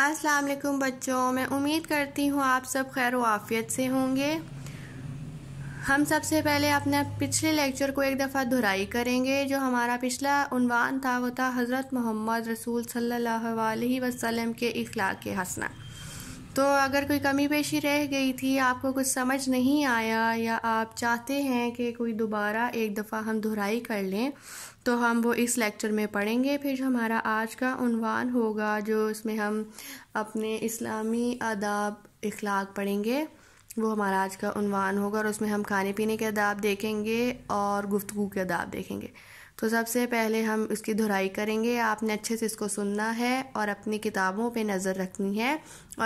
अस्सलाम वालेकुम बच्चों मैं उम्मीद करती हूँ आप सब खैर वाफ़ियत से होंगे हम सबसे पहले अपने पिछले लेक्चर को एक दफ़ा धुराई करेंगे जो हमारा पिछला उनवान था वो था हज़रत मोहम्मद रसूल सल्लल्लाहु अलैहि वसल्लम के अखलाक हसना तो अगर कोई कमी पेशी रह गई थी आपको कुछ समझ नहीं आया या आप चाहते हैं कि कोई दोबारा एक दफ़ा हम दोहराई कर लें तो हम वो इस लेक्चर में पढ़ेंगे फिर जो हमारा आज का उनवान होगा जो इसमें हम अपने इस्लामी आदाब इखलाक पढ़ेंगे वो हमारा आज का उनवान होगा और उसमें हम खाने पीने के आदाब देखेंगे और गुफ्तु के आदाब देखेंगे तो सबसे पहले हम इसकी धुराई करेंगे आपने अच्छे से इसको सुनना है और अपनी किताबों पे नज़र रखनी है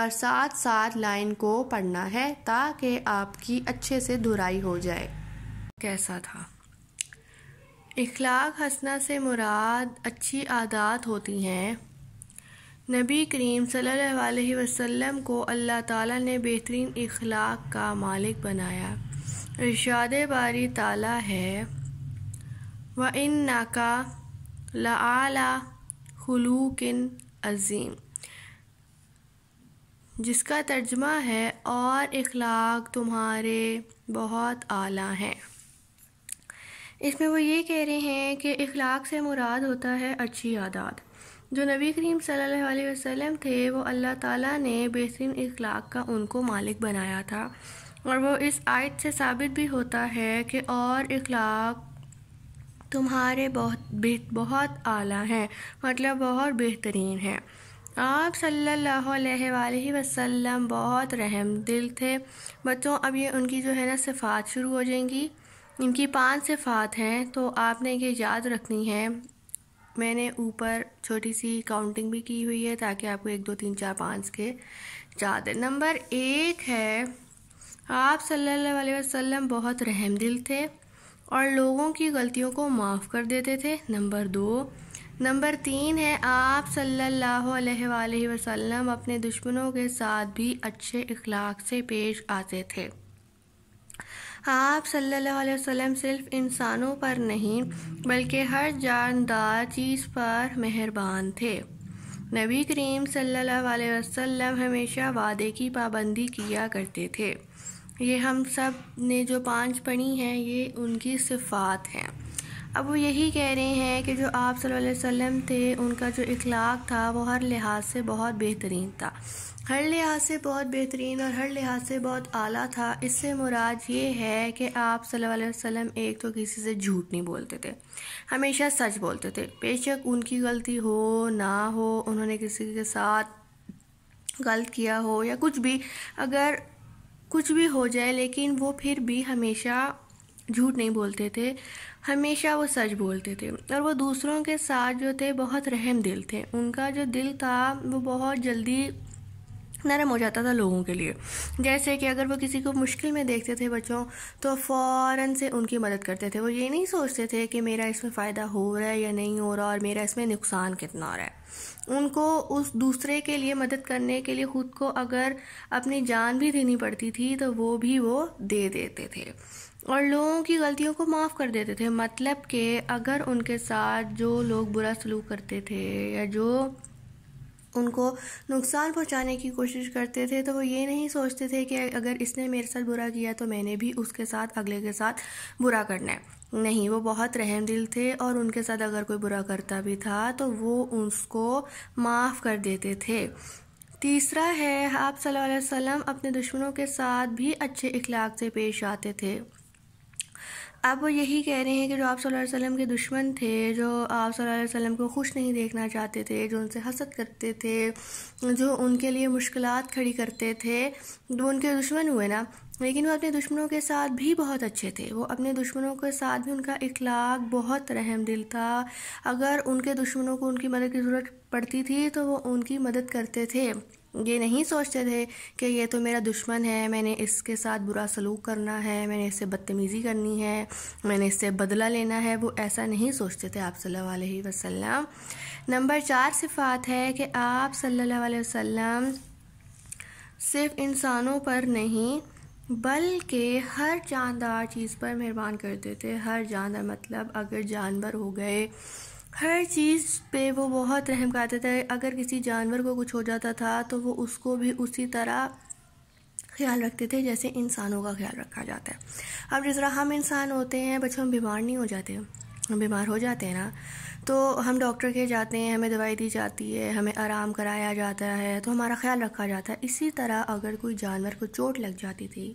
और साथ साथ लाइन को पढ़ना है ताकि आपकी अच्छे से धुराई हो जाए कैसा था इखलाक हंसना से मुराद अच्छी आदत होती हैं नबी करीम सल्लल्लाहु अलैहि वसल्लम को अल्लाह ताला ने बेहतरीन इखलाक का मालिक बनाया इरशाद बारी ताला है व इन नाका ला हलूकिन अज़ीम जिसका तर्जमा है और इखलाक तुम्हारे बहुत आला हैं इसमें वो ये कह रहे हैं कि इखलाक से मुराद होता है अच्छी आदत जो नबी करीम सल्लल्लाहु अलैहि वसल्लम थे वो अल्लाह ताला ने बेहतरीन इखलाक का उनको मालिक बनाया था और वो इस आयत से साबित भी होता है कि और इखलाक तुम्हारे बहुत बहुत आला हैं मतलब बहुत बेहतरीन हैं आप सल्लल्लाहु अलैहि वसल्लम बहुत रहम दिल थे बच्चों अब ये उनकी जो है ना सिफ़ात शुरू हो जाएंगी इनकी पांच सिफ़ात हैं तो आपने ये याद रखनी है मैंने ऊपर छोटी सी काउंटिंग भी की हुई है ताकि आपको एक दो तीन चार पाँच के याद है नंबर एक है आप सल्लल्लाहु अलैहि वसल्लम बहुत रहम दिल थे और लोगों की गलतियों को माफ़ कर देते थे नंबर दो नंबर तीन है आप सल्लल्लाहु अलैहि वसल्लम अपने दुश्मनों के साथ भी अच्छे इखलाक से पेश आते थे आप सल्लल्लाहु अलैहि वसल्लम सिर्फ इंसानों पर नहीं बल्कि हर जानदार चीज़ पर मेहरबान थे नबी करीम सल्लल्लाहु अलैहि वसल्लम हमेशा वादे की पाबंदी किया करते थे ये हम सब ने जो पांच पढ़ी हैं ये उनकी सिफ़ात हैं अब वो यही कह रहे हैं कि जो आप सल्लल्लाहु अलैहि वसल्लम थे उनका जो इखलाक था वो हर लिहाज से बहुत बेहतरीन था हर लिहाज से बहुत बेहतरीन और हर लिहाज से बहुत आला था इससे मुराद ये है कि आप सल्लल्लाहु अलैहि वसल्लम एक तो किसी से झूठ नहीं बोलते थे हमेशा सच बोलते थे बेशक उनकी गलती हो ना हो उन्होंने किसी के साथ गलत किया हो या कुछ भी अगर कुछ भी हो जाए लेकिन वो फिर भी हमेशा झूठ नहीं बोलते थे हमेशा वो सच बोलते थे और वो दूसरों के साथ जो थे बहुत रहम दिल थे उनका जो दिल था वो बहुत जल्दी नरम हो जाता था लोगों के लिए जैसे कि अगर वो किसी को मुश्किल में देखते थे बच्चों तो फ़ौर से उनकी मदद करते थे वो ये नहीं सोचते थे कि मेरा इसमें फ़ायदा हो रहा है या नहीं हो रहा और मेरा इसमें नुकसान कितना हो रहा है उनको उस दूसरे के लिए मदद करने के लिए खुद को अगर अपनी जान भी देनी पड़ती थी तो वो भी वो दे देते थे और लोगों की गलतियों को माफ़ कर देते थे मतलब कि अगर उनके साथ जो लोग बुरा सलूक करते थे या जो उनको नुकसान पहुंचाने की कोशिश करते थे तो वो ये नहीं सोचते थे कि अगर इसने मेरे साथ बुरा किया तो मैंने भी उसके साथ अगले के साथ बुरा करना है नहीं वो बहुत रहम दिल थे और उनके साथ अगर कोई बुरा करता भी था तो वो उसको माफ़ कर देते थे तीसरा है आप सल्लल्लाहु अलैहि वसल्लम अपने दुश्मनों के साथ भी अच्छे इखलाक से पेश आते थे अब वो यही कह रहे हैं कि जो आप वसल्लम के दुश्मन थे जो आप वसल्लम को खुश नहीं देखना चाहते थे जो उनसे हसद करते थे जो उनके लिए मुश्किल खड़ी करते थे वो उनके दुश्मन हुए ना लेकिन वो अपने दुश्मनों के साथ भी बहुत अच्छे थे वो अपने दुश्मनों के साथ भी उनका इखलाक बहुत रहम दिल था अगर उनके दुश्मनों को उनकी मदद की ज़रूरत पड़ती थी तो वो उनकी मदद करते थे ये नहीं सोचते थे कि ये तो मेरा दुश्मन है मैंने इसके साथ बुरा सलूक करना है मैंने इससे बदतमीज़ी करनी है मैंने इससे बदला लेना है वो ऐसा नहीं सोचते थे आप सल्लल्लाहु अलैहि वसल्लम नंबर चार सिफात है कि आप सल्लल्लाहु अलैहि वसल्लम सिर्फ इंसानों पर नहीं बल्कि हर जानदार चीज़ पर मेहरबान करते थे हर जानदार मतलब अगर जानवर हो गए हर चीज़ पे वो बहुत रहम करते थे अगर किसी जानवर को कुछ हो जाता था तो वो उसको भी उसी तरह ख्याल रखते थे जैसे इंसानों का ख्याल रखा जाता है अब जिस तरह हम इंसान होते हैं बच्चों हम बीमार नहीं हो जाते बीमार हो जाते हैं ना तो हम डॉक्टर के जाते हैं हमें दवाई दी जाती है हमें आराम कराया जाता है तो हमारा ख्याल रखा जाता है इसी तरह अगर कोई जानवर को चोट लग जाती थी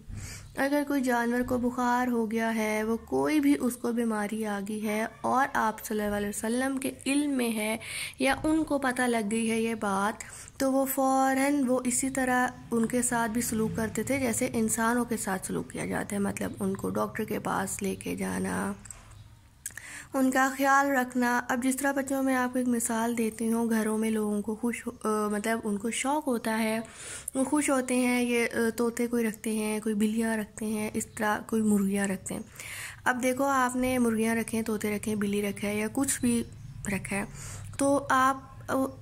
अगर कोई जानवर को बुखार हो गया है वो कोई भी उसको बीमारी आ गई है और आप सल्लल्लाहु अलैहि वसल्लम के इल्म में है या उनको पता लग गई है ये बात तो वो फ़ौर वो इसी तरह उनके साथ भी सलूक करते थे जैसे इंसानों के साथ सलूक किया जाता है मतलब उनको डॉक्टर के पास लेके जाना उनका ख्याल रखना अब जिस तरह बच्चों मैं आपको एक मिसाल देती हूँ घरों में लोगों को खुश मतलब उनको शौक़ होता है वो खुश होते हैं ये तोते कोई रखते हैं कोई बिल्लियाँ रखते हैं इस तरह कोई मुर्गियाँ रखते हैं अब देखो आपने मुर्गियाँ रखें तोते रखें बिल्ली रखा है या कुछ भी रखा है तो आप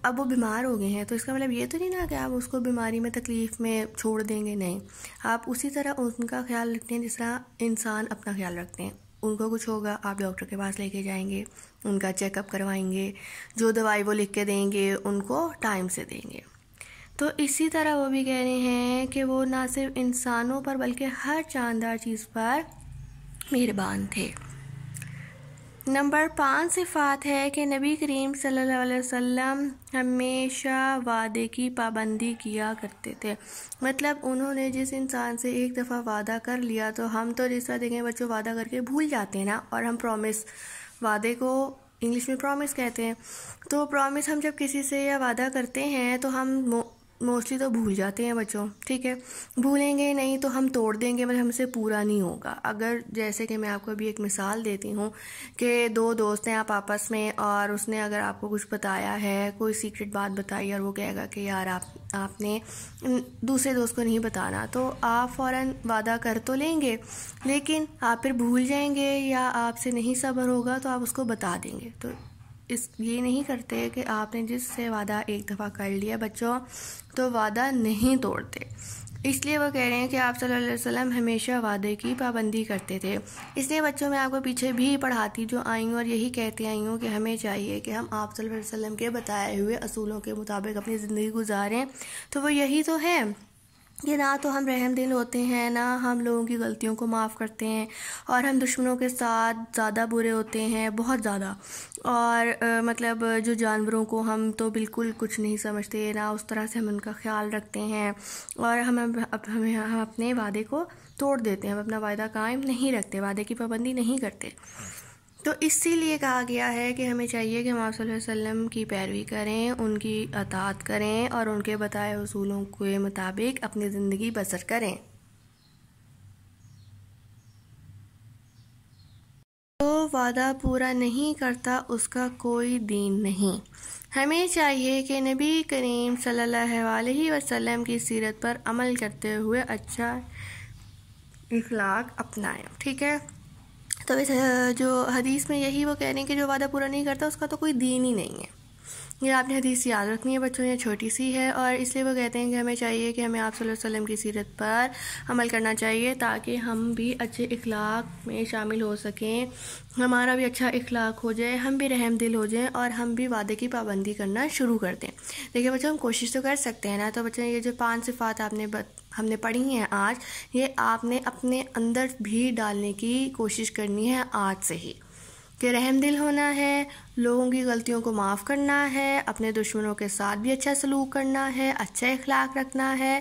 अब वो बीमार हो गए हैं तो इसका मतलब ये तो नहीं ना कि आप उसको बीमारी में तकलीफ़ में छोड़ देंगे नहीं आप उसी तरह उनका ख्याल रखते हैं जिस तरह इंसान अपना ख्याल रखते हैं उनको कुछ होगा आप डॉक्टर के पास लेके जाएंगे उनका चेकअप करवाएंगे जो दवाई वो लिख के देंगे उनको टाइम से देंगे तो इसी तरह वो भी कह रहे हैं कि वो ना सिर्फ इंसानों पर बल्कि हर शानदार चीज़ पर मेहरबान थे नंबर पाँच सिफात है कि नबी करीम सल्लल्लाहु अलैहि वसल्लम हमेशा वादे की पाबंदी किया करते थे मतलब उन्होंने जिस इंसान से एक दफ़ा वादा कर लिया तो हम तो जिस तरह देखें बच्चों वादा करके भूल जाते हैं ना और हम प्रॉमिस वादे को इंग्लिश में प्रॉमिस कहते हैं तो प्रॉमिस हम जब किसी से या वादा करते हैं तो हम मोस्टली तो भूल जाते हैं बच्चों ठीक है भूलेंगे नहीं तो हम तोड़ देंगे मतलब हमसे पूरा नहीं होगा अगर जैसे कि मैं आपको अभी एक मिसाल देती हूँ कि दो दोस्त हैं आप आपस में और उसने अगर आपको कुछ बताया है कोई सीक्रेट बात बताई और वो कहेगा कि यार आप आपने दूसरे दोस्त को नहीं बताना तो आप फ़ौर वादा कर तो लेंगे लेकिन आप फिर भूल जाएंगे या आपसे नहीं सब्र होगा तो आप उसको बता देंगे तो इस ये नहीं करते कि आपने जिससे वादा एक दफ़ा कर लिया बच्चों तो वादा नहीं तोड़ते इसलिए वो कह रहे हैं कि आप सल्लल्लाहु अलैहि वसल्लम हमेशा वादे की पाबंदी करते थे इसलिए बच्चों मैं आपको पीछे भी पढ़ाती जो आई हूँ और यही कहती आई हूँ कि हमें चाहिए कि हम आप सल्लल्लाहु अलैहि वसल्लम के बताए हुए असूलों के मुताबिक अपनी ज़िंदगी गुजारें तो वो यही तो है कि ना तो हम रहम दिल होते हैं ना हम लोगों की गलतियों को माफ़ करते हैं और हम दुश्मनों के साथ ज़्यादा बुरे होते हैं बहुत ज़्यादा और आ, मतलब जो जानवरों को हम तो बिल्कुल कुछ नहीं समझते ना उस तरह से हम उनका ख्याल रखते हैं और हम अप, हमें हम अपने वादे को तोड़ देते हैं हम अपना वादा कायम नहीं रखते वादे की पाबंदी नहीं करते तो इसीलिए कहा गया है कि हमें चाहिए कि हम वसल्लम की पैरवी करें उनकी अतात करें और उनके बताए असूलों के मुताबिक अपनी ज़िंदगी बसर करें तो वादा पूरा नहीं करता उसका कोई दीन नहीं हमें चाहिए कि नबी करीम सल्लल्लाहु अलैहि वसल्लम की सीरत पर अमल करते हुए अच्छा इखलाक अपनाएं ठीक है तो इस जो हदीस में यही वो कह रहे हैं कि जो वादा पूरा नहीं करता उसका तो कोई दीन ही नहीं है ये आपने हदीस याद रखनी है बच्चों ये छोटी सी है और इसलिए वो कहते हैं कि हमें चाहिए कि हमें आप वसल्लम की सीरत पर अमल करना चाहिए ताकि हम भी अच्छे इखलाक में शामिल हो सकें हमारा भी अच्छा इखलाक हो जाए हम भी रहम दिल हो जाएं और हम भी वादे की पाबंदी करना शुरू कर दें देखिए बच्चों हम कोशिश तो कर सकते हैं ना तो बच्चों ये जो पाँच सिफात आपने बत, हमने पढ़ी हैं आज ये आपने अपने अंदर भी डालने की कोशिश करनी है आज से ही कि रहम दिल होना है लोगों की गलतियों को माफ़ करना है अपने दुश्मनों के साथ भी अच्छा सलूक करना है अच्छा इखलाक रखना है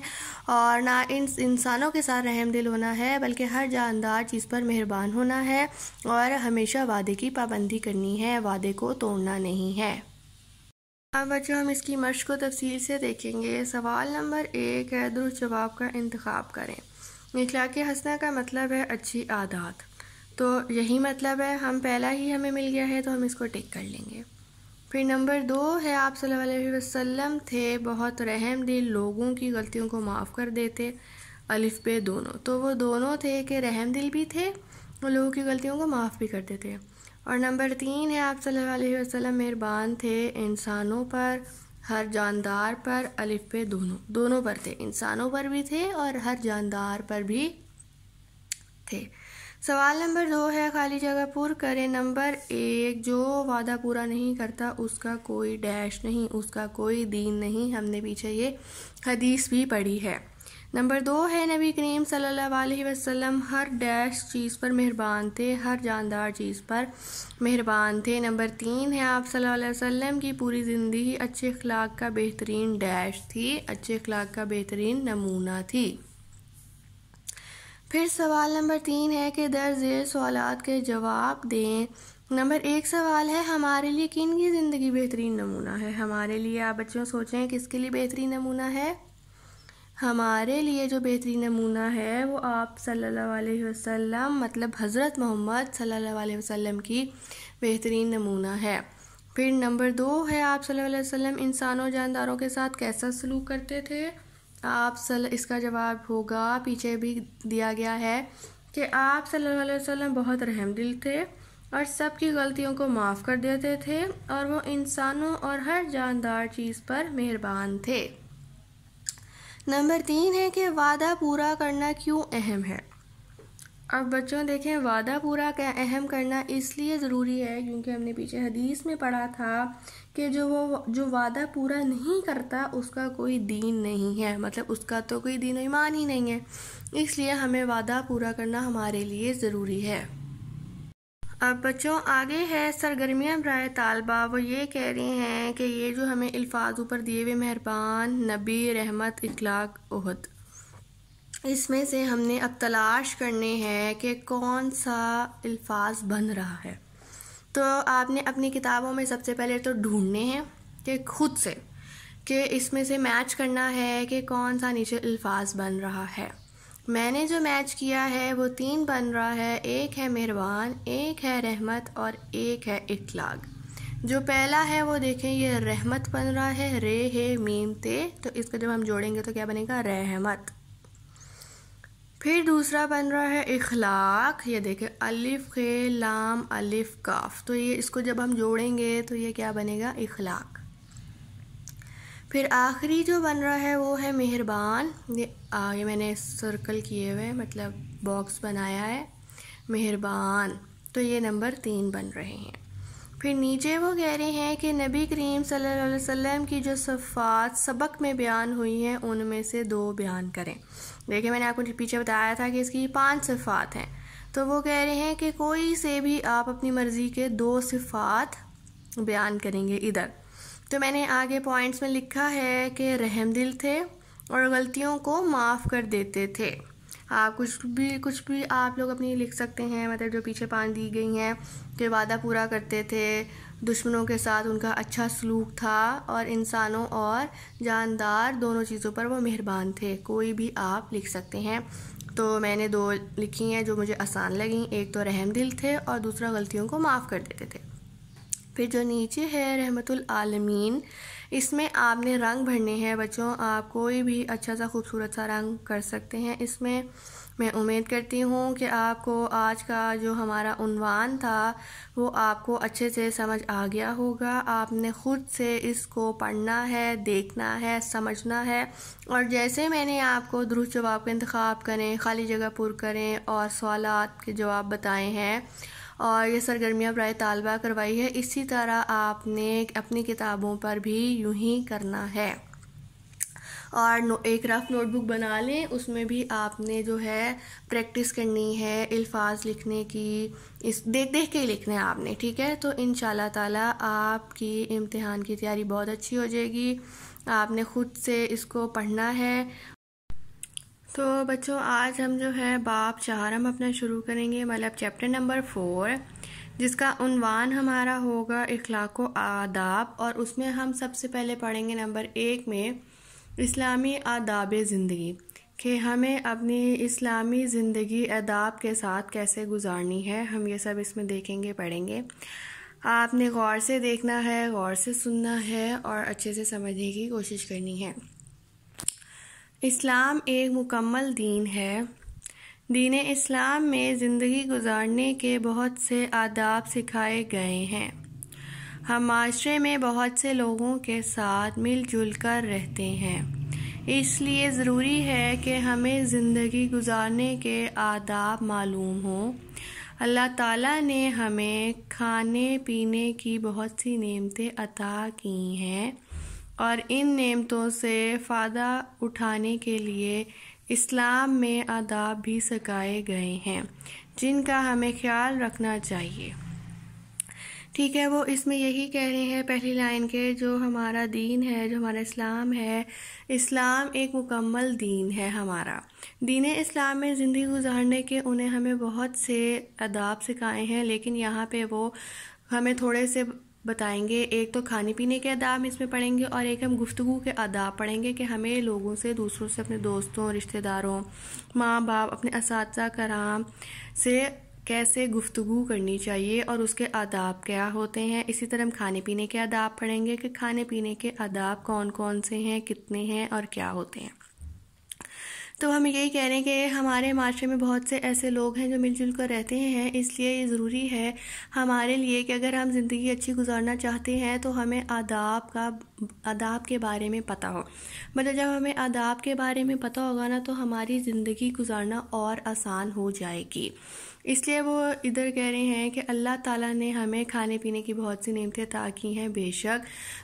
और ना इन इंसानों के साथ रहम दिल होना है बल्कि हर जानदार चीज़ पर मेहरबान होना है और हमेशा वादे की पाबंदी करनी है वादे को तोड़ना नहीं है अब बच्चों हम इसकी मश्क को तफसील से देखेंगे सवाल नंबर एक है दुरुस्त जवाब का इंतखब करें इखलाक हंसना का मतलब है अच्छी आदात तो यही मतलब है हम पहला ही हमें मिल गया है तो हम इसको टिक कर लेंगे फिर नंबर दो है आप सल्लल्लाहु अलैहि वसल्लम थे बहुत रहम दिल लोगों की गलतियों को माफ़ कर देते अलिफ पे दोनों तो वो दोनों थे कि रहम दिल भी थे और लोगों की गलतियों को माफ़ भी करते थे और नंबर तीन है आप सल्लल्लाहु अलैहि वसल्लम मेहरबान थे इंसानों पर हर जानदार पर अलिफ पे दोनों दोनों पर थे इंसानों पर भी थे और हर जानदार पर भी थे सवाल नंबर दो है खाली जगह पूर करें नंबर एक जो वादा पूरा नहीं करता उसका कोई डैश नहीं उसका कोई दीन नहीं हमने पीछे ये हदीस भी पढ़ी है नंबर दो है नबी करीम सल्लल्लाहु अलैहि वसल्लम हर डैश चीज़ पर मेहरबान थे हर जानदार चीज़ पर मेहरबान थे नंबर तीन है आप सल्लल्लाहु अलैहि वसल्लम की पूरी ज़िंदगी अच्छे अखलाक का बेहतरीन डैश थी अच्छे अखलाक का बेहतरीन नमूना थी फिर सवाल नंबर तीन है कि दर्ज सवाल के जवाब दें नंबर एक सवाल है हमारे लिए किन की ज़िंदगी बेहतरीन नमूना है हमारे लिए आप बच्चों सोचें किसके लिए बेहतरीन नमूना है हमारे लिए जो बेहतरीन नमूना है वो आप सल्लल्लाहु अलैहि वसल्लम मतलब हज़रत मोहम्मद सल्लल्लाहु अलैहि वसल्लम की बेहतरीन नमूना है फिर नंबर दो है आप सल्लल्लाहु अलैहि वसल्लम इंसानों जानदारों के साथ कैसा सलूक करते थे आप सल इसका जवाब होगा पीछे भी दिया गया है कि आप सल्लल्लाहु अलैहि वसल्लम बहुत रहम दिल थे और सबकी गलतियों को माफ़ कर देते थे और वो इंसानों और हर जानदार चीज़ पर मेहरबान थे नंबर तीन है कि वादा पूरा करना क्यों अहम है अब बच्चों देखें वादा पूरा का अहम करना इसलिए ज़रूरी है क्योंकि हमने पीछे हदीस में पढ़ा था कि जो वो जो वादा पूरा नहीं करता उसका कोई दीन नहीं है मतलब उसका तो कोई दीन ईमान ही नहीं है इसलिए हमें वादा पूरा करना हमारे लिए ज़रूरी है अब बच्चों आगे है सरगर्मियाँ ब्राय तालबा वो ये कह रहे हैं कि ये जो हमें अल्फाज ऊपर दिए हुए मेहरबान नबी रहमत इखलाक उहद इसमें से हमने अब तलाश करने हैं कि कौन सा अल्फाज बन रहा है तो आपने अपनी किताबों में सबसे पहले तो ढूंढने हैं कि खुद से कि इसमें से मैच करना है कि कौन सा नीचे अल्फाज बन रहा है मैंने जो मैच किया है वो तीन बन रहा है एक है मेहरबान एक है रहमत और एक है इतलाग जो पहला है वो देखें ये रहमत बन रहा है रे है मीम ते तो इसको जब हम जोड़ेंगे तो क्या बनेगा रहमत फिर दूसरा बन रहा है इखलाक ये देखें अलिफ खे लाम अलिफ काफ तो ये इसको जब हम जोड़ेंगे तो ये क्या बनेगा इखलाक फिर आखिरी जो बन रहा है वो है मेहरबान ये आ, ये मैंने सर्कल किए हुए मतलब बॉक्स बनाया है मेहरबान तो ये नंबर तीन बन रहे हैं फिर नीचे वो कह रहे हैं कि नबी करीम सल्लल्लाहु अलैहि वसल्लम की जो सफ़ात सबक में बयान हुई हैं उनमें से दो बयान करें देखिए मैंने आपको पीछे बताया था कि इसकी पांच सिफ़ात हैं तो वो कह रहे हैं कि कोई से भी आप अपनी मर्ज़ी के दो सिफ़ात बयान करेंगे इधर तो मैंने आगे पॉइंट्स में लिखा है कि रहम दिल थे और गलतियों को माफ़ कर देते थे आप कुछ भी कुछ भी आप लोग अपनी लिख सकते हैं मतलब जो पीछे पाँच दी गई हैं कि वादा पूरा करते थे दुश्मनों के साथ उनका अच्छा सलूक था और इंसानों और जानदार दोनों चीज़ों पर वो मेहरबान थे कोई भी आप लिख सकते हैं तो मैंने दो लिखी हैं जो मुझे आसान लगी एक तो रहम दिल थे और दूसरा गलतियों को माफ़ कर देते थे फिर जो नीचे है रहमतुल इसमें आपने रंग भरने हैं बच्चों आप कोई भी अच्छा सा खूबसूरत सा रंग कर सकते हैं इसमें मैं उम्मीद करती हूँ कि आपको आज का जो हमारा उनवान था वो आपको अच्छे से समझ आ गया होगा आपने ख़ुद से इसको पढ़ना है देखना है समझना है और जैसे मैंने आपको दुरुस्त जवाब का इंतखब करें खाली जगह पुर करें और सवाल के जवाब बताए हैं और ये सरगर्मियाँ ब्राय तलबा करवाई है इसी तरह आपने अपनी किताबों पर भी यूँ ही करना है और एक रफ़ नोटबुक बना लें उसमें भी आपने जो है प्रैक्टिस करनी है अल्फाज लिखने की इस देख देख के लिखना है आपने ठीक है तो इन ताला आपकी इम्तहान की तैयारी बहुत अच्छी हो जाएगी आपने ख़ुद से इसको पढ़ना है तो बच्चों आज हम जो है बाप चार हम अपना शुरू करेंगे मतलब चैप्टर नंबर फोर जिसका उनवान हमारा होगा इखलाको आदाब और उसमें हम सबसे पहले पढ़ेंगे नंबर एक में इस्लामी आदाब ज़िंदगी कि हमें अपनी इस्लामी ज़िंदगी अदाब के साथ कैसे गुजारनी है हम ये सब इसमें देखेंगे पढ़ेंगे आपने गौर से देखना है गौर से सुनना है और अच्छे से समझने की कोशिश करनी है इस्लाम एक मुकम्मल दीन है दीन इस्लाम में ज़िंदगी गुजारने के बहुत से आदाब सिखाए गए हैं हम माशरे में बहुत से लोगों के साथ मिलजुल कर रहते हैं इसलिए ज़रूरी है कि हमें ज़िंदगी गुजारने के आदाब मालूम हों अल्लाह ताला ने हमें खाने पीने की बहुत सी नेमतें अता की हैं और इन नेमतों से फ़ायदा उठाने के लिए इस्लाम में आदाब भी सिखाए गए हैं जिनका हमें ख्याल रखना चाहिए ठीक है वो इसमें यही कह रहे हैं पहली लाइन के जो हमारा दीन है जो हमारा इस्लाम है इस्लाम एक मुकम्मल दीन है हमारा दीन इस्लाम में ज़िंदगी गुजारने के उन्हें हमें बहुत से अदाब सिखाए हैं लेकिन यहाँ पे वो हमें थोड़े से बताएंगे एक तो खाने पीने के आदाब इसमें पढ़ेंगे और एक हम गुफ्तु के आदाब पढ़ेंगे कि हमें लोगों से दूसरों से अपने दोस्तों रिश्तेदारों माँ बाप अपने इस कराम से कैसे गुफ्तु करनी चाहिए और उसके आदाब क्या होते हैं इसी तरह हम खाने पीने के आदाब पढ़ेंगे कि खाने पीने के आदाब कौन कौन से हैं कितने हैं और क्या होते हैं तो हम यही कह रहे हैं कि हमारे माशरे में बहुत से ऐसे लोग हैं जो मिलजुल कर रहते हैं इसलिए ये ज़रूरी है हमारे लिए कि अगर हम ज़िंदगी अच्छी गुजारना चाहते हैं तो हमें आदाब का आदाब के बारे में पता हो मतलब जब हमें आदाब के बारे में पता होगा ना तो हमारी ज़िंदगी गुजारना और आसान हो जाएगी इसलिए वो इधर कह रहे हैं कि अल्लाह ताला ने हमें खाने पीने की बहुत सी नियमतें अता की हैं बेशक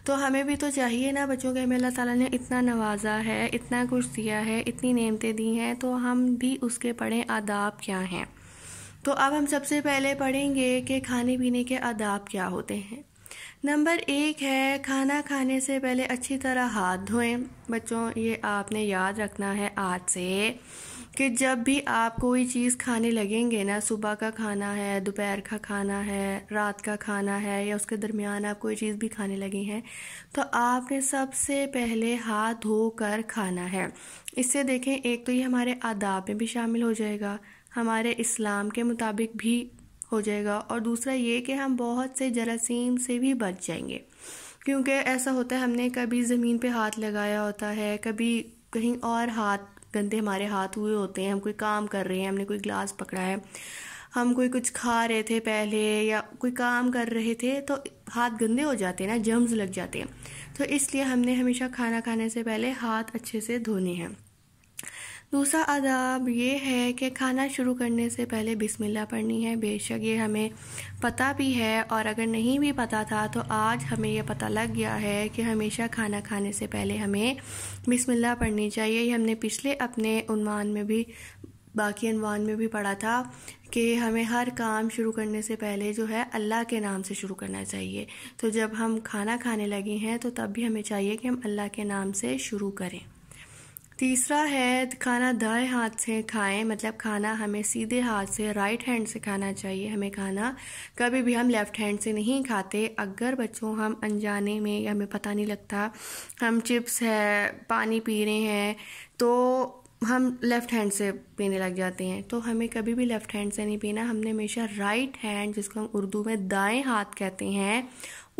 तो हमें भी तो चाहिए ना बच्चों के हमें अल्लाह ताला ने इतना नवाजा है इतना कुछ दिया है इतनी नियमतें दी हैं तो हम भी उसके पढ़ें आदाब क्या हैं तो अब हम सबसे पहले पढ़ेंगे कि खाने पीने के आदाब क्या होते हैं नंबर एक है खाना खाने से पहले अच्छी तरह हाथ धोएं बच्चों ये आपने याद रखना है आज से कि जब भी आप कोई चीज़ खाने लगेंगे ना सुबह का खाना है दोपहर का खाना है रात का खाना है या उसके दरमियान आप कोई चीज़ भी खाने लगे हैं तो आपने सबसे पहले हाथ धोकर खाना है इससे देखें एक तो ये हमारे आदाब में भी शामिल हो जाएगा हमारे इस्लाम के मुताबिक भी हो जाएगा और दूसरा ये कि हम बहुत से जरासीम से भी बच जाएंगे क्योंकि ऐसा होता है हमने कभी ज़मीन पे हाथ लगाया होता है कभी कहीं और हाथ गंदे हमारे हाथ हुए होते हैं हम कोई काम कर रहे हैं हमने कोई ग्लास पकड़ा है हम कोई कुछ खा रहे थे पहले या कोई काम कर रहे थे तो हाथ गंदे हो जाते हैं ना जर्म्स लग जाते हैं तो इसलिए हमने हमेशा खाना खाने से पहले हाथ अच्छे से धोने हैं दूसरा आदाब ये है कि खाना शुरू करने से पहले बिस्मिल्लाह पढ़नी है बेशक ये हमें पता भी है और अगर नहीं भी पता था तो आज हमें यह पता लग गया है कि हमेशा खाना खाने से पहले हमें बिस्मिल्लाह पढ़नी चाहिए ये हमने पिछले अपने उनवान में भी बाकी अनवान में भी पढ़ा था कि हमें हर काम शुरू करने से पहले जो है अल्लाह के नाम से शुरू करना चाहिए तो जब हम खाना खाने लगे हैं तो तब भी हमें चाहिए कि हम अल्लाह के नाम से शुरू करें तीसरा है खाना दाएं हाथ से खाएं मतलब खाना हमें सीधे हाथ से राइट हैंड से खाना चाहिए हमें खाना कभी भी हम लेफ़्ट हैंड से नहीं खाते अगर बच्चों हम अनजाने में हमें पता नहीं लगता हम चिप्स है पानी पी रहे हैं तो हम लेफ़्ट हैंड से पीने लग जाते हैं तो हमें कभी भी लेफ़्ट हैंड से नहीं पीना हमने हमेशा राइट हैंड जिसको हम उर्दू में दाएं हाथ कहते हैं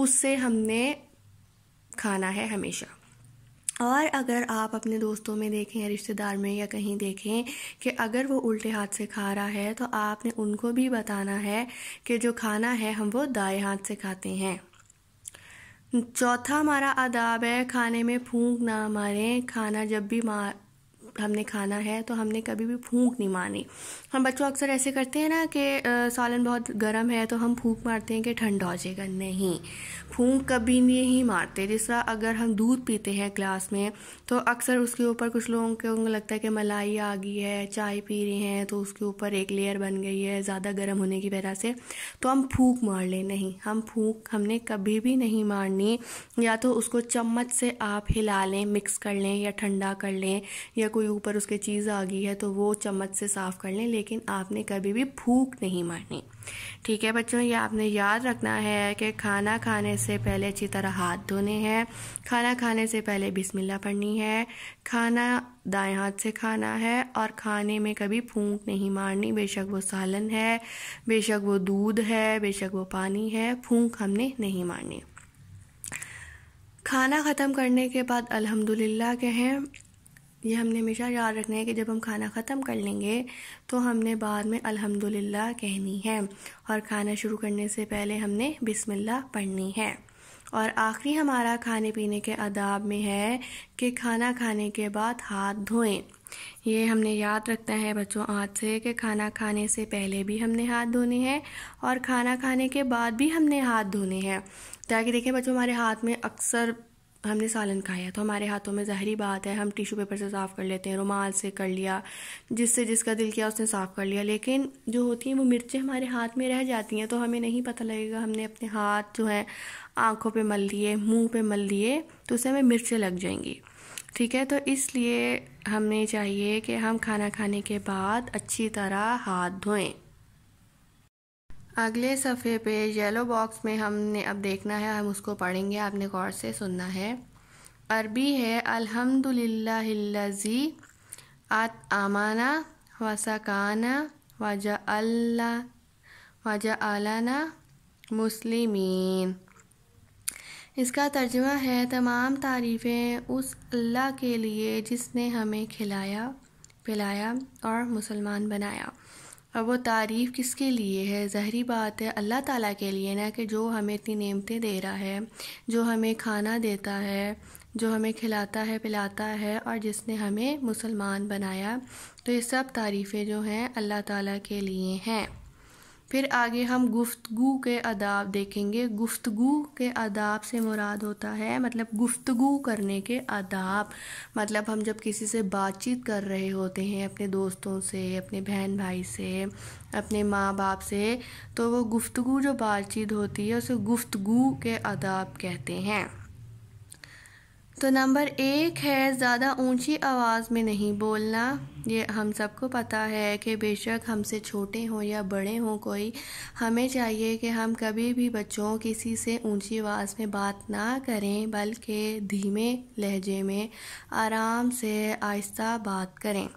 उससे हमने खाना है हमेशा और अगर आप अपने दोस्तों में देखें या रिश्तेदार में या कहीं देखें कि अगर वो उल्टे हाथ से खा रहा है तो आपने उनको भी बताना है कि जो खाना है हम वो दाएं हाथ से खाते हैं चौथा हमारा आदाब है खाने में फूंक ना मारें खाना जब भी मार हमने खाना है तो हमने कभी भी फूंक नहीं मानी हम बच्चों अक्सर ऐसे करते हैं ना कि सालन बहुत गर्म है तो हम फूंक मारते हैं कि ठंडा हो जाएगा नहीं फूंक कभी नहीं मारते जिस तरह अगर हम दूध पीते हैं ग्लास में तो अक्सर उसके ऊपर कुछ लोगों को लगता है कि मलाई आ गई है चाय पी रहे हैं तो उसके ऊपर एक लेयर बन गई है ज़्यादा गर्म होने की वजह से तो हम फूंक मार लें नहीं हम फूंक हमने कभी भी नहीं मारनी या तो उसको चम्मच से आप हिला लें मिक्स कर लें या ठंडा कर लें या कोई कोई ऊपर उसके चीज़ आ गई है तो वो चम्मच से साफ़ कर लें लेकिन आपने कभी भी भूख नहीं मारनी ठीक है बच्चों ये आपने याद रखना है कि खाना खाने से पहले अच्छी तरह हाथ धोने हैं खाना खाने से पहले बिस्मिल्लाह पढ़नी है खाना दाएं हाथ से खाना है और खाने में कभी फूंक नहीं मारनी बेशक वो सालन है बेशक वो दूध है बेशक वो पानी है फूंक हमने नहीं मारनी खाना ख़त्म करने के बाद अल्हम्दुलिल्लाह कहें ये हमने हमेशा याद रखना है कि जब हम खाना ख़त्म कर लेंगे तो हमने बाद में अल्हम्दुलिल्लाह कहनी है और खाना शुरू करने से पहले हमने बिस्मिल्लाह पढ़नी है और आखिरी हमारा खाने पीने के आदाब में है कि खाना खाने के बाद हाथ धोएं ये हमने याद रखना है बच्चों आज से कि खाना खाने से पहले भी हमने हाथ धोने हैं और खाना खाने के बाद भी हमने हाथ धोने हैं ताकि देखें बच्चों हमारे हाथ में अक्सर हमने सालन खाया तो हमारे हाथों में जहरी बात है हम टिशू पेपर से साफ़ कर लेते हैं रुमाल से कर लिया जिससे जिसका दिल किया उसने साफ़ कर लिया लेकिन जो होती हैं वो मिर्चें हमारे हाथ में रह जाती हैं तो हमें नहीं पता लगेगा हमने अपने हाथ जो है आँखों पर मल लिए मुँह पर मल लिए तो उससे हमें मिर्चें लग जाएंगी ठीक है तो इसलिए हमें चाहिए कि हम खाना खाने के बाद अच्छी तरह हाथ धोएं अगले सफ़े पे येलो बॉक्स में हमने अब देखना है हम उसको पढ़ेंगे आपने गौर से सुनना है अरबी है अलहमदिल्लाजी आत आमाना वसाकाना वजा अल्ला वजा अलाना मुस्लिमीन इसका तर्जमा है तमाम तारीफ़ें उस अल्लाह के लिए जिसने हमें खिलाया पिलाया और मुसलमान बनाया और वो तारीफ़ किसके लिए है ज़हरी बात है अल्लाह ताला के लिए ना कि जो हमें इतनी नेमतें दे रहा है जो हमें खाना देता है जो हमें खिलाता है पिलाता है और जिसने हमें मुसलमान बनाया तो ये सब तारीफ़ें जो हैं अल्लाह ताला के लिए हैं फिर आगे हम गुफ्तगु के आदाब देखेंगे गुफ्तगु के आदाब से मुराद होता है मतलब गुफ्तगु करने के आदाब मतलब हम जब किसी से बातचीत कर रहे होते हैं अपने दोस्तों से अपने बहन भाई से अपने माँ बाप से तो वो गुफ्तगु जो बातचीत होती है उसे गुफ्तगु के आदाब कहते हैं तो नंबर एक है ज़्यादा ऊंची आवाज़ में नहीं बोलना ये हम सबको पता है कि बेशक हमसे छोटे हों या बड़े हों कोई हमें चाहिए कि हम कभी भी बच्चों किसी से ऊंची आवाज़ में बात ना करें बल्कि धीमे लहजे में आराम से आहिस्ता बात करें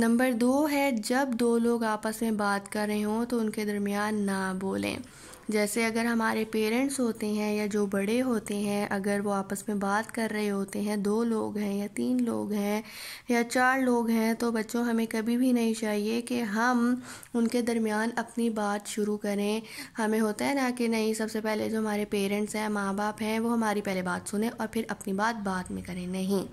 नंबर दो है जब दो लोग आपस में बात कर रहे हों तो उनके दरमियान ना बोलें जैसे अगर हमारे पेरेंट्स होते हैं या जो बड़े होते हैं अगर वो आपस में बात कर रहे होते हैं दो लोग हैं या तीन लोग हैं या चार लोग हैं तो बच्चों हमें कभी भी नहीं चाहिए कि हम उनके दरमियान अपनी बात शुरू करें हमें होता है ना कि नहीं सबसे पहले जो हमारे पेरेंट्स हैं माँ बाप हैं वो हमारी पहले बात सुने और फिर अपनी बात बाद में करें नहीं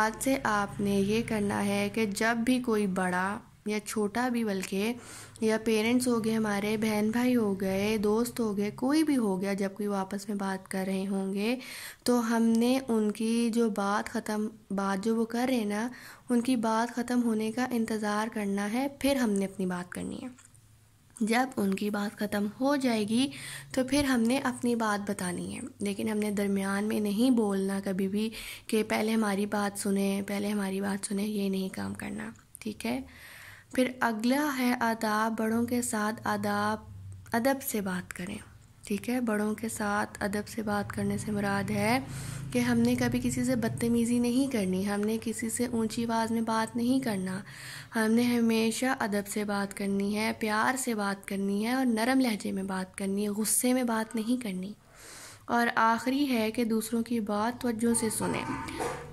आज से आपने ये करना है कि जब भी कोई बड़ा या छोटा भी बल्कि या पेरेंट्स हो गए हमारे बहन भाई हो गए दोस्त हो गए कोई भी हो गया जब कोई आपस में बात कर रहे होंगे तो हमने उनकी जो बात ख़त्म बात जो वो कर रहे हैं ना उनकी बात ख़त्म होने का इंतज़ार करना है फिर हमने अपनी बात करनी है जब उनकी बात ख़त्म हो जाएगी तो फिर हमने अपनी बात बतानी है लेकिन हमने दरमियान में नहीं बोलना कभी भी कि पहले हमारी बात सुने पहले हमारी बात सुने ये नहीं काम करना ठीक है फिर अगला है आदाब बड़ों के साथ आदाब अदब से बात करें ठीक है बड़ों के साथ अदब से बात करने से मुराद है कि हमने कभी किसी से बदतमीज़ी नहीं करनी हमने किसी से ऊंची आवाज़ में बात नहीं करना हमने हमेशा अदब से बात करनी है प्यार से बात करनी है और नरम लहजे में बात करनी है गुस्से में बात नहीं करनी और आखिरी है कि दूसरों की बात तवज्जो से सुने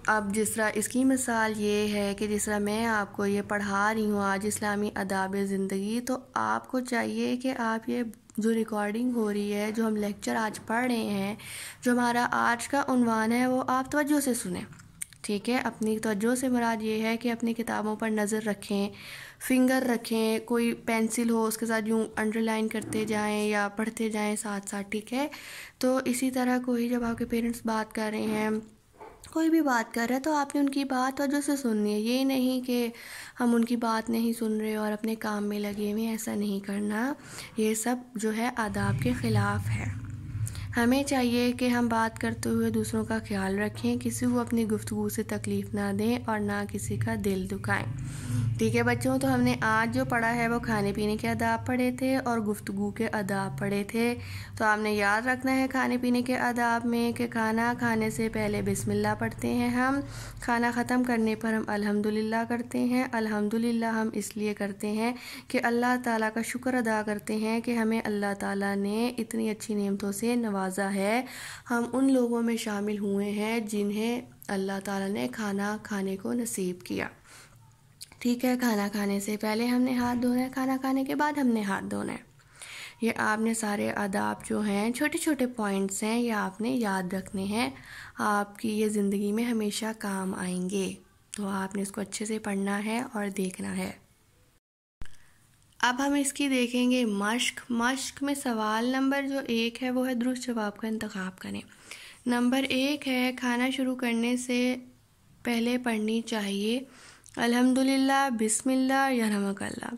अब जिस तरह इसकी मिसाल ये है कि जिस तरह मैं आपको ये पढ़ा रही हूँ आज इस्लामी अदाब ज़िंदगी तो आपको चाहिए कि आप ये जो रिकॉर्डिंग हो रही है जो हम लेक्चर आज पढ़ रहे हैं जो हमारा आज का उनवान है वो आप तवज्जो से सुने ठीक है अपनी तोज्जो से मराद ये है कि अपनी किताबों पर नज़र रखें फिंगर रखें कोई पेंसिल हो उसके साथ यूँ अंडरलाइन करते जाएं या पढ़ते जाएं साथ साथ ठीक है तो इसी तरह कोई जब आपके पेरेंट्स बात कर रहे हैं कोई भी बात कर रहा है तो आपने उनकी बात वजह से सुननी है ये नहीं कि हम उनकी बात नहीं सुन रहे और अपने काम में लगे हुए ऐसा नहीं करना ये सब जो है आदाब के ख़िलाफ़ है हमें चाहिए कि हम बात करते हुए दूसरों का ख्याल रखें किसी को अपनी गुफ्तु से तकलीफ़ ना दें और ना किसी का दिल दुखाएं ठीक है बच्चों तो हमने आज जो पढ़ा है वो खाने पीने के आदाब पढ़े थे और गुफ्तु के आदाब पढ़े थे तो आपने याद रखना है खाने पीने के आदाब में कि खाना खाने से पहले बिसमिल्ला पढ़ते हैं हम खाना ख़त्म करने पर हम अल्हम्दुलिल्लाह करते हैं अल्हम्दुलिल्लाह हम इसलिए करते हैं कि अल्लाह ताला का शुक्र अदा करते हैं कि हमें अल्लाह ताली ने इतनी अच्छी नियमतों से नवा नवाज़ा है हम उन लोगों में शामिल हुए हैं जिन्हें अल्लाह ताला ने खाना खाने को नसीब किया ठीक है खाना खाने से पहले हमने हाथ धोना है खाना खाने के बाद हमने हाथ धोना है ये आपने सारे आदाब जो हैं छोटे छोटे पॉइंट्स हैं ये आपने याद रखने हैं आपकी ये ज़िंदगी में हमेशा काम आएंगे तो आपने इसको अच्छे से पढ़ना है और देखना है अब हम इसकी देखेंगे मश्क मश्क में सवाल नंबर जो एक है वो है दुरुस्त जवाब का इंतखाब करें नंबर एक है खाना शुरू करने से पहले पढ़नी चाहिए अल्हम्दुलिल्लाह बिस्मिल्लाह या नमकल्ला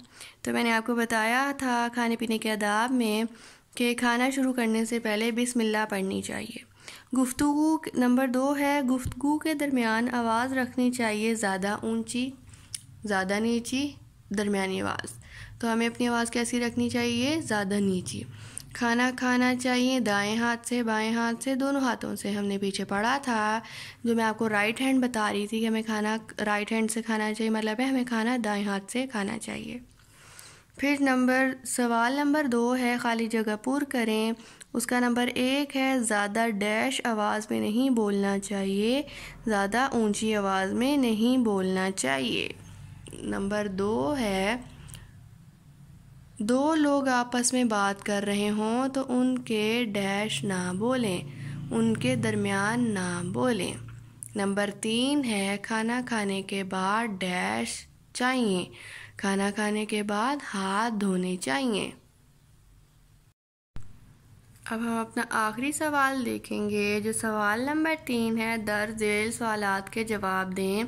तो मैंने आपको बताया था खाने पीने के आदाब में कि खाना शुरू करने से पहले बिस्मिल्लाह पढ़नी चाहिए गुफ्तु नंबर दो है गुफ्तु के दरमियान आवाज़ रखनी चाहिए ज़्यादा ऊंची ज़्यादा नीची दरमियानी आवाज़ तो हमें अपनी आवाज़ कैसी रखनी चाहिए ज़्यादा नीचे खाना खाना चाहिए दाएं हाथ से बाएं हाथ से दोनों हाथों से हमने पीछे पढ़ा था जो मैं आपको राइट हैंड बता रही थी कि हमें खाना राइट हैंड से खाना चाहिए मतलब है हमें खाना दाएं हाथ से खाना चाहिए फिर नंबर सवाल नंबर दो है खाली जगह पूर करें उसका नंबर एक है ज़्यादा डैश आवाज़ में नहीं बोलना चाहिए ज़्यादा ऊंची आवाज़ में नहीं बोलना चाहिए नंबर दो है दो लोग आपस में बात कर रहे हों तो उनके डैश ना बोलें उनके दरमियान ना बोलें नंबर तीन है खाना खाने के बाद डैश चाहिए खाना खाने के बाद हाथ धोने चाहिए अब हम अपना आखिरी सवाल देखेंगे जो सवाल नंबर तीन है दर्ज दिल सवाल के जवाब दें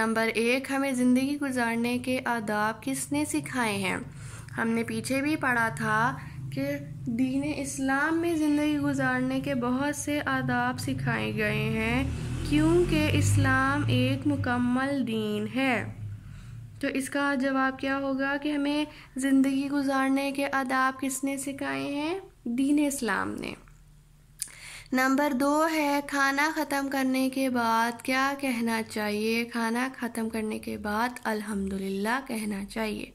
नंबर एक हमें ज़िंदगी गुजारने के आदाब किसने सिखाए हैं हमने पीछे भी पढ़ा था कि दीन इस्लाम में ज़िंदगी गुजारने के बहुत से आदाब सिखाए गए हैं क्योंकि इस्लाम एक मुकम्मल दीन है तो इसका जवाब क्या होगा कि हमें ज़िंदगी गुजारने के आदाब किसने सिखाए हैं दीन इस्लाम ने नंबर दो है खाना ख़त्म करने के बाद क्या कहना चाहिए खाना ख़त्म करने के बाद अल्हम्दुलिल्लाह कहना चाहिए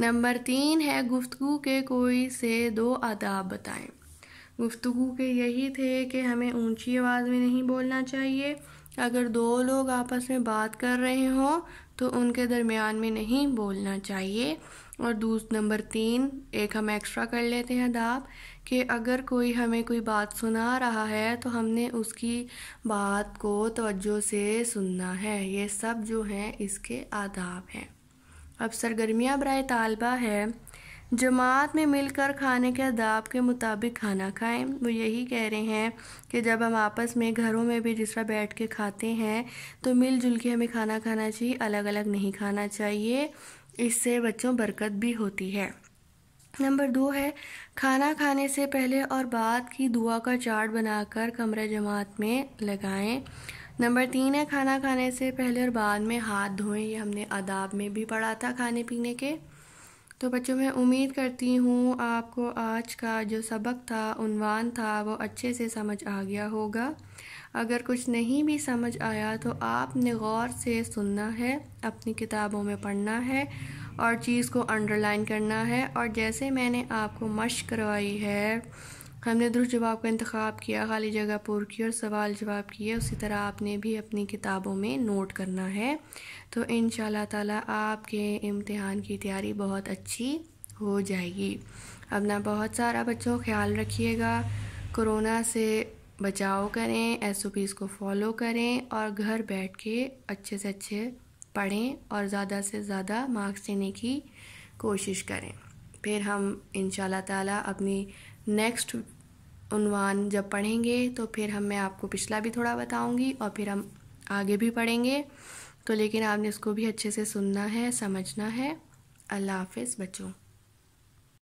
नंबर तीन है गुफ्तु के कोई से दो आदाब बताएं गुफ्तु के यही थे कि हमें ऊंची आवाज़ में नहीं बोलना चाहिए अगर दो लोग आपस में बात कर रहे हों तो उनके दरमियान में नहीं बोलना चाहिए और दूस नंबर तीन एक हम एक्स्ट्रा कर लेते हैं आदाब कि अगर कोई हमें कोई बात सुना रहा है तो हमने उसकी बात को तवज्जो से सुनना है ये सब जो हैं इसके आदाब हैं अब सरगर्मियाँ बरए तलबा है जमात में मिलकर खाने के अदाब के मुताबिक खाना खाएं वो यही कह रहे हैं कि जब हम आपस में घरों में भी जिस तरह बैठ के खाते हैं तो मिलजुल के हमें खाना खाना चाहिए अलग अलग नहीं खाना चाहिए इससे बच्चों बरकत भी होती है नंबर दो है खाना खाने से पहले और बाद की दुआ का चार्ट बनाकर कमरे जमात में लगाएं नंबर तीन है खाना खाने से पहले और बाद में हाथ धोएं ये हमने आदाब में भी पढ़ा था खाने पीने के तो बच्चों मैं उम्मीद करती हूँ आपको आज का जो सबक था उनवान था वो अच्छे से समझ आ गया होगा अगर कुछ नहीं भी समझ आया तो आपने गौर से सुनना है अपनी किताबों में पढ़ना है और चीज़ को अंडरलाइन करना है और जैसे मैंने आपको मश करवाई है हमने दुरुस्त जवाब का इंतखब किया खाली जगह पुर की और सवाल जवाब किए उसी तरह आपने भी अपनी किताबों में नोट करना है तो इन ताला आपके इम्तहान की तैयारी बहुत अच्छी हो जाएगी अपना बहुत सारा बच्चों ख्याल रखिएगा कोरोना से बचाव करें एस ओ पीज़ को फॉलो करें और घर बैठ के अच्छे से अच्छे पढ़ें और ज़्यादा से ज़्यादा मार्क्स देने की कोशिश करें फिर हम इन ताला अपनी नेक्स्ट उनवान जब पढ़ेंगे तो फिर हम मैं आपको पिछला भी थोड़ा बताऊंगी और फिर हम आगे भी पढ़ेंगे तो लेकिन आपने इसको भी अच्छे से सुनना है समझना है अल्लाह हाफिज़ बच्चों